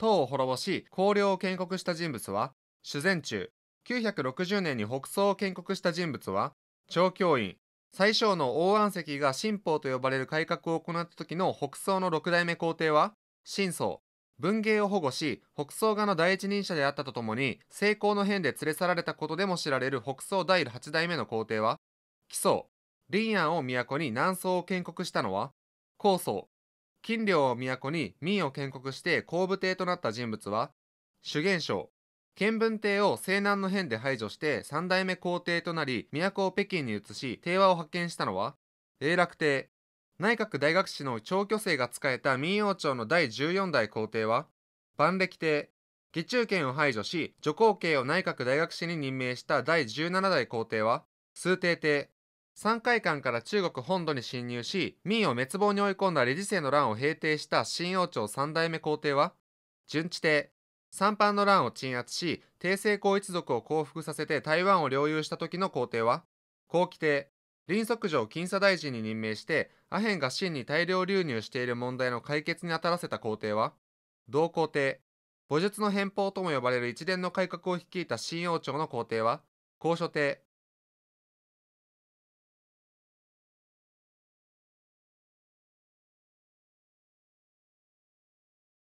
唐を滅ぼし高陵を建国した人物は修善中960年に北宋を建国した人物は調教院最小の王安石が新法と呼ばれる改革を行った時の北宋の6代目皇帝は新宋文芸を保護し北宋画の第一人者であったとともに成功の変で連れ去られたことでも知られる北宋第8代目の皇帝は紀宗、林安を都に南宋を建国したのは高宋金領を都に明を建国して公武帝となった人物は、主元省、建文帝を西南の辺で排除して三代目皇帝となり、都を北京に移し、平和を発見したのは、永楽帝。内閣大学士の長居生が仕えた民王朝の第14代皇帝は、万暦帝。義中権を排除し、女皇帝を内閣大学士に任命した第17代皇帝は、数帝帝。山海間から中国本土に侵入し、明を滅亡に追い込んだ理事政の乱を平定した新王朝三代目皇帝は、順治帝、三藩の乱を鎮圧し、帝政公一族を降伏させて台湾を領有した時の皇帝は、後期帝、林則上金沙大臣に任命して、アヘンが真に大量流入している問題の解決に当たらせた皇帝は、同皇帝、武術の変法とも呼ばれる一連の改革を率いた新王朝の皇帝は、高所帝、